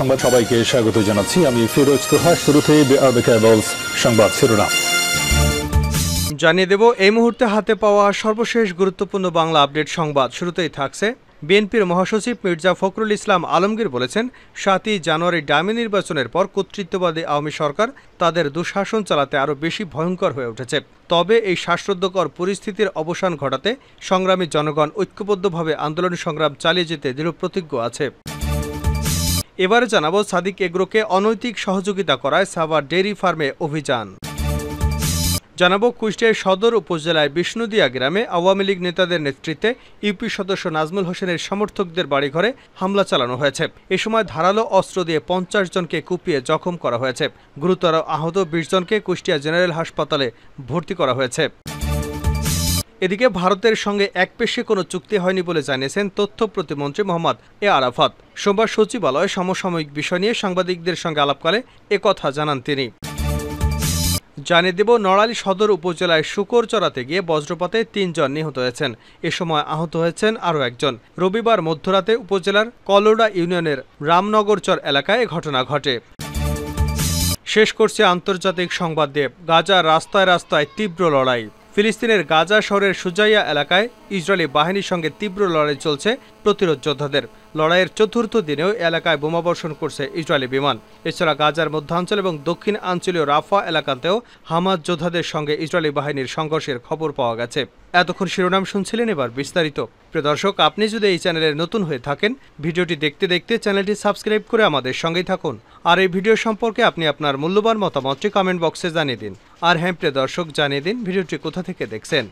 সংবাদ সবাইকে স্বাগত জানাচ্ছি আমি ফিরোজ তোহা শুরুতে সংবাদ শিরোনাম জানিয়ে দেব এই মুহূর্তে হাতে পাওয়া সর্বশেষ গুরুত্বপূর্ণ বাংলা আপডেট সংবাদ শুরুতেই থাকছে বিএনপির মহাসচিব মির্জা ফখরুল ইসলাম আলমগীর বলেছেন সাতই জানুয়ারি ডামি নির্বাচনের পর কর্তৃত্ববাদী আওয়ামী সরকার তাদের দুঃশাসন চালাতে আরও বেশি ভয়ঙ্কর হয়ে উঠেছে তবে এই শ্বাসরুদ্ধকর পরিস্থিতির অবসান ঘটাতে সংগ্রামী জনগণ ঐক্যবদ্ধভাবে আন্দোলন সংগ্রাম চালিয়ে যেতে দৃঢ় প্রতিজ্ঞ আছে এবারে জানাবো সাদিক এগ্রোকে অনৈতিক সহযোগিতা করায় সাভার ডেয়ারি ফার্মে অভিযান জানাবো কুষ্টিয়ার সদর উপজেলায় বিষ্ণুদিয়া গ্রামে আওয়ামী লীগ নেতাদের নেতৃত্বে ইউপি সদস্য নাজমুল হোসেনের সমর্থকদের বাড়িঘরে হামলা চালানো হয়েছে এ সময় ধারালো অস্ত্র দিয়ে পঞ্চাশ জনকে কুপিয়ে জখম করা হয়েছে গুরুতর আহত বিশ জনকে কুষ্টিয়া জেনারেল হাসপাতালে ভর্তি করা হয়েছে এদিকে ভারতের সঙ্গে এক পেশে কোনো চুক্তি হয়নি বলে জানিয়েছেন তথ্য প্রতিমন্ত্রী মোহাম্মদ এ আরাফাত সোমবার সচিবালয়ে সমসাময়িক বিষয় নিয়ে সাংবাদিকদের সঙ্গে আলাপকালে একথা জানান তিনি জানিয়ে দেব নড়ালি সদর উপজেলায় শুকর চড়াতে গিয়ে বজ্রপাতে তিনজন নিহত হয়েছেন এ সময় আহত হয়েছেন আরও একজন রবিবার মধ্যরাতে উপজেলার কলোডা ইউনিয়নের রামনগরচর এলাকায় ঘটনা ঘটে শেষ করছে আন্তর্জাতিক সংবাদ দিয়ে গাজা রাস্তায় রাস্তায় তীব্র লড়াই ফিলিস্তিনের গাজা শহরের সুজাইয়া এলাকায় ইসরায়েলি বাহিনীর সঙ্গে তীব্র লড়াই চলছে প্রতিরোধ যোদ্ধাদের লড়াইয়ের চতুর্থ দিনেও এলাকায় বোমাবর্ষণ করছে ইসরায়েলি বিমান এছাড়া গাজার মধ্যাঞ্চল এবং দক্ষিণ আঞ্চলীয় রাফা এলাকাতেও হামাজ যোদ্ধাদের সঙ্গে ইসরায়েলি বাহিনীর সংঘর্ষের খবর পাওয়া গেছে এতক্ষণ শিরোনাম শুনছিলেন এবার বিস্তারিত প্রিয় দর্শক আপনি যদি এই চ্যানেলের নতুন হয়ে থাকেন ভিডিওটি দেখতে দেখতে চ্যানেলটি সাবস্ক্রাইব করে আমাদের সঙ্গেই থাকুন আর এই ভিডিও সম্পর্কে আপনি আপনার মূল্যবান মতামতটি কমেন্ট বক্সে জানিয়ে দিন আর হ্যাঁ প্রিয় দর্শক জানিয়ে দিন ভিডিওটি কোথা থেকে দেখছেন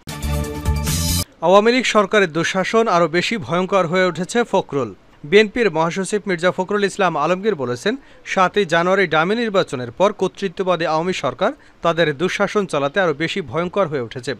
আওয়ামী লীগ সরকারের দুঃশাসন আরও বেশি ভয়ঙ্কর হয়ে উঠেছে ফখরুল বিএনপির মহাসচিব মির্জা ফখরুল ইসলাম আলমগীর বলেছেন সাতই জানুয়ারি ডামি নির্বাচনের পর কর্তৃত্ববাদী আওয়ামী সরকার তাদের দুঃশাসন চালাতে আরও বেশি ভয়ঙ্কর হয়ে উঠেছে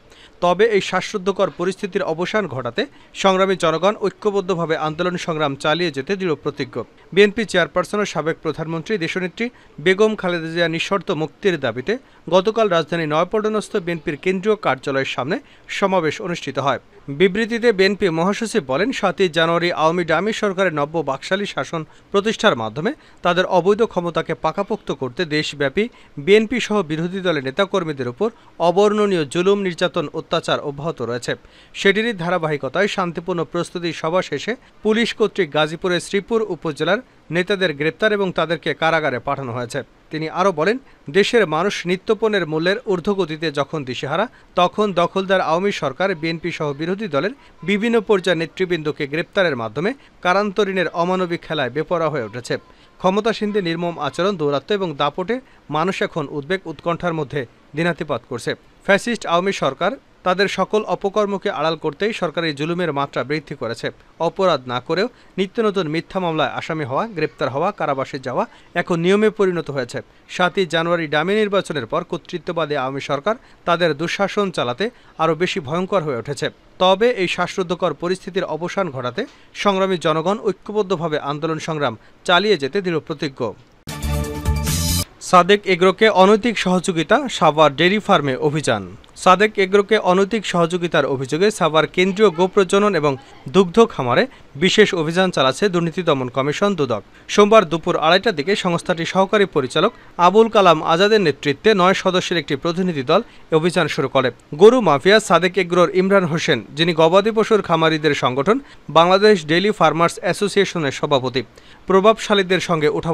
তবে এই শ্বাসরুদ্ধকর পরিস্থিতির অবসান ঘটাতে সংগ্রামী জনগণ ঐক্যবদ্ধভাবে আন্দোলন সংগ্রাম চালিয়ে যেতে দৃঢ় প্রতিজ্ঞ বিএনপি চেয়ারপারসন ও সাবেক প্রধানমন্ত্রী দেশনেত্রী বেগম খালেদা জিয়া নিঃশর্ত মুক্তির দাবিতে গতকাল রাজধানী নয়পল্টনস্থ বিএনপির কেন্দ্রীয় কার্যালয়ের সামনে সমাবেশ অনুষ্ঠিত হয় বিবৃতিতে বিএনপি মহাসচিব বলেন সাতই জানুয়ারি আওয়ামী ডামি সরকারের নব্য বাকশালী শাসন প্রতিষ্ঠার মাধ্যমে তাদের অবৈধ ক্ষমতাকে পাকাপোক্ত করতে দেশব্যাপী বিএনপি সহ বিরোধী দলের নেতাকর্মীদের উপর অবর্ণনীয় জুলুম নির্যাতন অত্যাচার অব্যাহত রয়েছে সেটিরই ধারাবাহিকতায় শান্তিপূর্ণ প্রস্তুতি সভা শেষে পুলিশ কর্তৃক গাজীপুরের শ্রীপুর উপজেলার নেতাদের গ্রেপ্তার এবং তাদেরকে কারাগারে পাঠানো হয়েছে তিনি আরও বলেন দেশের মানুষ নিত্যপণের মূল্যের ঊর্ধ্বগতিতে যখন দিশেহারা তখন দখলদার আওয়ামী সরকার বিএনপি সহ বিরোধী দলের বিভিন্ন পর্যায়ের নেতৃবৃন্দকে গ্রেপ্তারের মাধ্যমে কারান্তরীণের অমানবিক খেলায় বেপরা হয়ে উঠেছে ক্ষমতাসীনদের নির্মম আচরণ দৌরাত্ম এবং দাপটে মানুষ এখন উদ্বেগ উৎকণ্ঠার মধ্যে দিনাতিপাত করছে ফ্যাসিস্ট আওয়ামী সরকার তাদের সকল অপকর্মকে আড়াল করতেই এই জুলুমের মাত্রা বৃদ্ধি করেছে অপরাধ না করেও নিত্য নতুন মিথ্যা মামলায় আসামি হওয়া গ্রেপ্তার হওয়া কারাবাসে যাওয়া এখন নিয়মে পরিণত হয়েছে সাতই জানুয়ারি ডামি নির্বাচনের পর কর্তৃত্ববাদী আওয়ামী সরকার তাদের দুঃশাসন চালাতে আরও বেশি ভয়ঙ্কর হয়ে উঠেছে তবে এই শ্বাসরুদ্ধকর পরিস্থিতির অবসান ঘটাতে সংগ্রামী জনগণ ঐক্যবদ্ধভাবে আন্দোলন সংগ্রাম চালিয়ে যেতে দৃঢ় প্রতিজ্ঞ সাদেক এগ্রোকে অনৈতিক সহযোগিতা সাবার ডেরি ফার্মে অভিযান সাদেক এগ্রোকে অনৈতিক সহযোগিতার অভিযোগে সাভার কেন্দ্রীয় গোপ্রজনন এবং দুগ্ধ খামারে বিশেষ অভিযান চালাচ্ছে দুর্নীতি দমন কমিশন দুদক সোমবার দুপুর আড়াইটার দিকে সংস্থাটির সহকারী পরিচালক আবুল কালাম আজাদের নেতৃত্বে নয় সদস্যের একটি প্রতিনিধি দল অভিযান শুরু করে গরু মাফিয়া সাদেক এগ্রোর ইমরান হোসেন যিনি গবাদি পশুর খামারিদের সংগঠন বাংলাদেশ ডেইলি ফার্মার্স অ্যাসোসিয়েশনের সভাপতি প্রভাবশালীদের সঙ্গে উঠা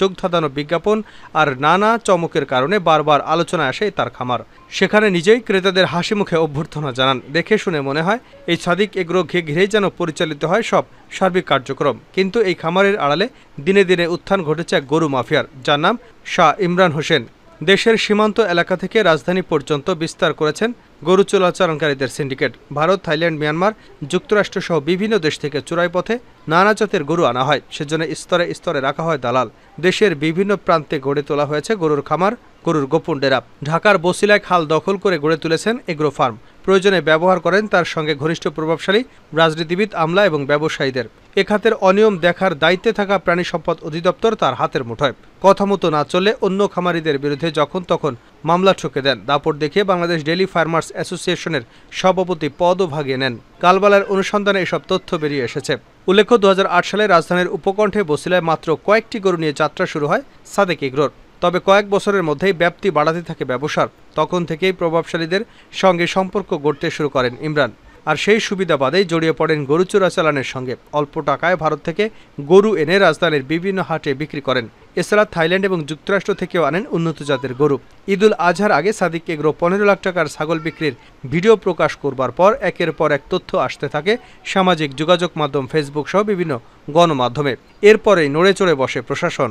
চোখ ধাঁধানো বিজ্ঞাপন আর নানা চমকের কারণে বারবার আলোচনায় আসে তার খামার সেখানে নিজেই ক্রেতাদের হাসি মুখে অভ্যর্থনা জানান দেখে শুনে মনে হয় এই সাদিক এগ্রো ঘে ঘিরেই যেন পরিচালিত হয় সব সার্বিক কার্যক্রম কিন্তু এই খামারের আড়ালে দিনে দিনে উত্থান ঘটেছে এক গরু মাফিয়ার যার নাম শাহ ইমরান হোসেন দেশের সীমান্ত এলাকা থেকে রাজধানী পর্যন্ত বিস্তার করেছেন গরু চোরাচারণকারীদের সিন্ডিকেট ভারত থাইল্যান্ড মিয়ানমার যুক্তরাষ্ট্রসহ বিভিন্ন দেশ থেকে চোরাই পথে নানা জাতের গরু আনা হয় সেজন্য স্তরে স্তরে রাখা হয় দালাল দেশের বিভিন্ন প্রান্তে গড়ে তোলা হয়েছে গরুর খামার গরুর গোপন ডেরা ঢাকার বসিলায় খাল দখল করে গড়ে তুলেছেন এগ্রো ফার্ম প্রয়োজনে ব্যবহার করেন তার সঙ্গে ঘনিষ্ঠ প্রভাবশালী রাজনীতিবিদ আমলা এবং ব্যবসায়ীদের এ খাতের অনিয়ম দেখার দায়িত্বে থাকা প্রাণী সম্পদ অধিদপ্তর তার হাতের মুঠোয় কথা মতো না চললে অন্য খামারিদের বিরুদ্ধে যখন তখন মামলা ঠুকে দেন দাপট দেখিয়ে বাংলাদেশ ডেলি ফার্মার্স অ্যাসোসিয়েশনের সভাপতি পদও ভাগিয়ে নেন কালবালার অনুসন্ধানে এসব তথ্য বেরিয়ে এসেছে উল্লেখ্য দু সালে রাজধানীর উপকণ্ঠে বসিলায় মাত্র কয়েকটি গরু নিয়ে যাত্রা শুরু হয় সাদেক এগ্রোর তবে কয়েক বছরের মধ্যেই ব্যাপ্তি বাড়াতে থাকে ব্যবসার তখন থেকেই প্রভাবশালীদের সঙ্গে সম্পর্ক গড়তে শুরু করেন ইমরান আর সেই সুবিধাবাদেই জড়িয়ে পড়েন গরু চোরাচালানের সঙ্গে অল্প টাকায় ভারত থেকে গরু এনে রাজধানীর বিভিন্ন হাটে বিক্রি করেন এছাড়া থাইল্যান্ড এবং যুক্তরাষ্ট্র থেকেও আনেন উন্নত জাতের গরু ঈদুল আজহার আগে সাদিক এগ্রো পনেরো লাখ টাকার ছাগল বিক্রির ভিডিও প্রকাশ করবার পর একের পর এক তথ্য আসতে থাকে সামাজিক যোগাযোগ মাধ্যম ফেসবুক সহ বিভিন্ন গণমাধ্যমে এরপরেই নড়ে চড়ে বসে প্রশাসন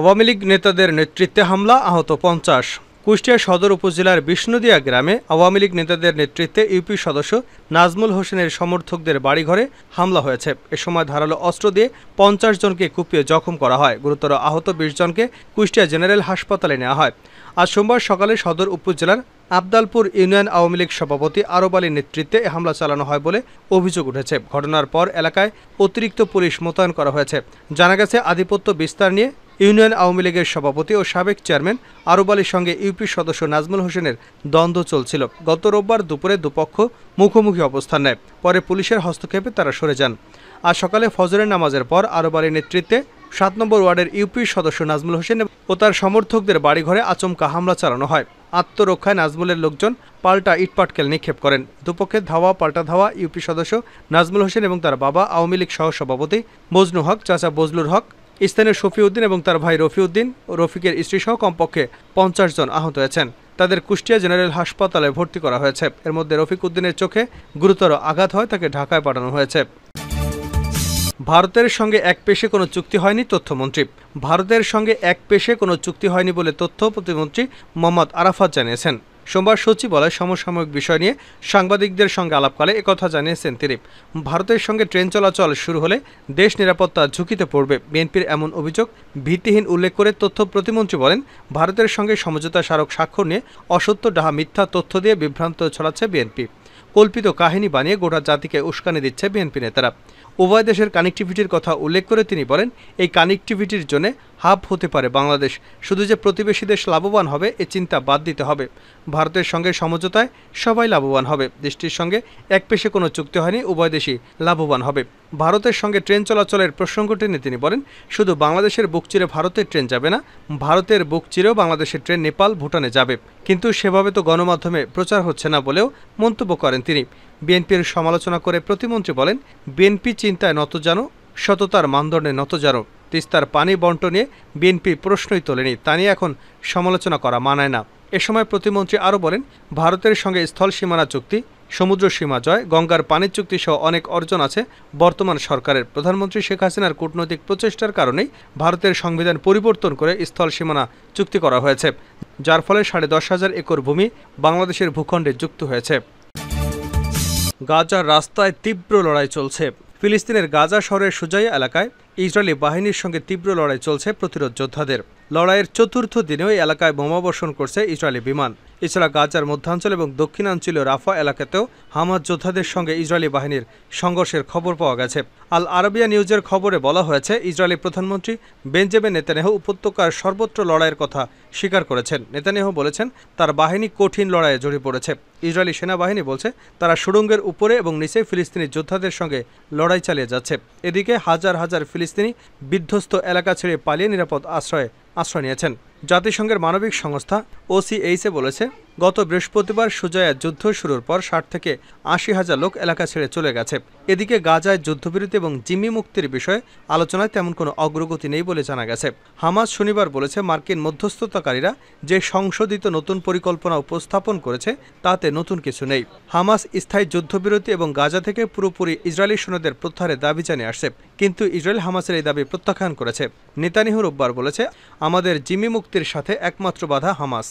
আওয়ামী লীগ নেতাদের নেতৃত্বে হামলা আহত পঞ্চাশ কুষ্টিয়া সদর উপজেলার বিষ্ণুদিয়া গ্রামে আওয়ামী লীগ নেতাদের নেতৃত্বে ইউপি সদস্য নাজমুল হোসেনের সমর্থকদের বাড়িঘরে হামলা হয়েছে এ সময় ধারালো অস্ত্র দিয়ে পঞ্চাশ জনকে কুপিয়ে জখম করা হয় গুরুতর আহত বিশ জনকে কুষ্টিয়া জেনারেল হাসপাতালে নেওয়া হয় আজ সোমবার সকালে সদর উপজেলার আবদালপুর ইউনিয়ন আওয়ামী লীগ সভাপতি আরব আলীর নেতৃত্বে হামলা চালানো হয় বলে অভিযোগ উঠেছে ঘটনার পর এলাকায় অতিরিক্ত পুলিশ মোতায়েন করা হয়েছে জানা গেছে আধিপত্য বিস্তার নিয়ে ইউনিয়ন আওয়ামী লীগের সভাপতি ও সাবেক চেয়ারম্যান আরব আলীর সঙ্গে ইউপি সদস্য নাজমুল হোসেনের দ্বন্দ্ব চলছিল গত রোববার দুপুরে দুপক্ষ মুখোমুখি অবস্থান নেয় পরে পুলিশের হস্তক্ষেপে তারা সরে যান আজ সকালে ফজরের নামাজের পর আরব আলীর নেতৃত্বে সাত নম্বর ওয়ার্ডের ইউপি সদস্য নাজমুল হোসেন ও তার সমর্থকদের বাড়িঘরে আচমকা হামলা চালানো হয় আত্মরক্ষায় নাজমুলের লোকজন পাল্টা ইটপাটকেল নিক্ষেপ করেন দুপক্ষের ধাওয়া পাল্টা ধাওয়া ইউপি সদস্য নাজমুল হোসেন এবং তার বাবা আওয়ামী লীগ সহ সভাপতি বজনু হক চাচা বজলুর হক স্থানীয় শফিউদ্দিন এবং তার ভাই রফিউদ্দিন ও রফিকের স্ত্রীসহ কমপক্ষে পঞ্চাশ জন আহত হয়েছেন তাদের কুষ্টিয়া জেনারেল হাসপাতালে ভর্তি করা হয়েছে এর মধ্যে রফিক উদ্দিনের চোখে গুরুতর আঘাত হয় তাকে ঢাকায় পাঠানো হয়েছে ভারতের সঙ্গে এক পেশে কোনো চুক্তি হয়নি তথ্যমন্ত্রী ভারতের সঙ্গে এক পেশে কোনো চুক্তি হয়নি বলে তথ্য প্রতিমন্ত্রী মোহাম্মদ আরাফাত জানিয়েছেন সোমবার সচিবালয় সমসাময়িক বিষয় নিয়ে সাংবাদিকদের সঙ্গে আলাপকালে একথা জানিয়েছেন তিনি ভারতের সঙ্গে ট্রেন চলাচল শুরু হলে দেশ নিরাপত্তা ঝুঁকিতে পড়বে বিএনপির এমন অভিযোগ ভিত্তিহীন উল্লেখ করে তথ্য প্রতিমন্ত্রী বলেন ভারতের সঙ্গে সমঝোতা স্মারক স্বাক্ষর নিয়ে অসত্য ডাহা মিথ্যা তথ্য দিয়ে বিভ্রান্ত ছড়াচ্ছে বিএনপি কল্পিত কাহিনী বানিয়ে গোটা জাতিকে উস্কানি দিচ্ছে বিএনপি নেতারা উভয় দেশের কানেকটিভিটির কথা উল্লেখ করে তিনি বলেন এই কানেকটিভিটির জন্য হাব হতে পারে বাংলাদেশ শুধু যে প্রতিবেশী দেশ লাভবান হবে এ চিন্তা বাদ দিতে হবে ভারতের সঙ্গে সমঝোতায় সবাই লাভবান হবে দেশটির সঙ্গে এক পেশে কোনো চুক্তি হয়নি উভয় দেশই লাভবান হবে ভারতের সঙ্গে ট্রেন চলাচলের প্রসঙ্গ টেনে তিনি বলেন শুধু বাংলাদেশের বুক চিরে ভারতের ট্রেন যাবে না ভারতের বুক চিরেও বাংলাদেশের ট্রেন নেপাল ভুটানে যাবে কিন্তু সেভাবে তো গণমাধ্যমে প্রচার হচ্ছে না বলেও মন্তব্য করেন তিনি বিএনপির সমালোচনা করে প্রতিমন্ত্রী বলেন বিএনপি চিন্তায় নত জানো সততার মানদণ্ডে নত জানো তিস্তার পানি বন্টনে নিয়ে বিএনপি প্রশ্নই তোলেনি তা নিয়ে এখন সমালোচনা করা মানায় না এ সময় প্রতিমন্ত্রী আরও বলেন ভারতের সঙ্গে স্থল সীমানা চুক্তি সমুদ্র সীমা জয় গঙ্গার পানির চুক্তি সহ অনেক অর্জন আছে বর্তমান সরকারের প্রধানমন্ত্রী শেখ হাসিনার কূটনৈতিক প্রচেষ্টার কারণেই ভারতের সংবিধান পরিবর্তন করে স্থল সীমানা চুক্তি করা হয়েছে যার ফলে সাড়ে দশ হাজার একর ভূমি বাংলাদেশের ভূখণ্ডে যুক্ত হয়েছে গাজার রাস্তায় তীব্র লড়াই চলছে ফিলিস্তিনের গাজা শহরের সুজাই এলাকায় ইসরায়েলি বাহিনীর সঙ্গে তীব্র লড়াই চলছে প্রতিরোধ যোদ্ধাদের লড়াইয়ের চতুর্থ দিনেও এই এলাকায় বোমাবর্ষণ করছে ইসরায়েলি বিমান এছাড়া গাজার মধ্যাঞ্চল এবং দক্ষিণাঞ্চলীয় রাফা এলাকাতেও হামাজ যোদ্ধাদের সঙ্গে ইসরায়েলি বাহিনীর সংঘর্ষের খবর পাওয়া গেছে আল আরবিয়া নিউজের খবরে বলা হয়েছে ইসরায়েলি প্রধানমন্ত্রী বেঞ্জামিন নেতানেহ উপত্যকার সর্বত্র লড়াইয়ের কথা স্বীকার করেছেন নেতানেহ বলেছেন তার বাহিনী কঠিন লড়াইয়ে জড়িয়ে পড়েছে ইসরায়েলি সেনাবাহিনী বলছে তারা সুড়ঙ্গের উপরে এবং নিচে ফিলিস্তিনি যোদ্ধাদের সঙ্গে লড়াই চালিয়ে যাচ্ছে এদিকে হাজার হাজার ফিলিস্তিনি বিধ্বস্ত এলাকা ছেড়ে পালিয়ে নিরাপদ আশ্রয়ে আশ্রয় নিয়েছেন জাতিসংঘের মানবিক সংস্থা ওসিএইচে বলেছে গত বৃহস্পতিবার সুজয়া যুদ্ধ শুরুর পর ষাট থেকে আশি হাজার লোক এলাকা ছেড়ে চলে গেছে এদিকে গাজায় যুদ্ধবিরতি এবং জিম্মি মুক্তির বিষয়ে আলোচনায় তেমন কোনো অগ্রগতি নেই বলে জানা গেছে হামাস শনিবার বলেছে মার্কিন মধ্যস্থতাকারীরা যে সংশোধিত নতুন পরিকল্পনা উপস্থাপন করেছে তাতে নতুন কিছু নেই হামাস স্থায়ী যুদ্ধবিরতি এবং গাজা থেকে পুরোপুরি ইসরায়েলি সৈন্যদের প্রত্যাহারের দাবি জানিয়ে আসছে কিন্তু ইসরায়েল হামাসের এই দাবি প্রত্যাখ্যান করেছে নেতানিহু রোববার বলেছে আমাদের জিম্মি মুক্তির সাথে একমাত্র বাধা হামাস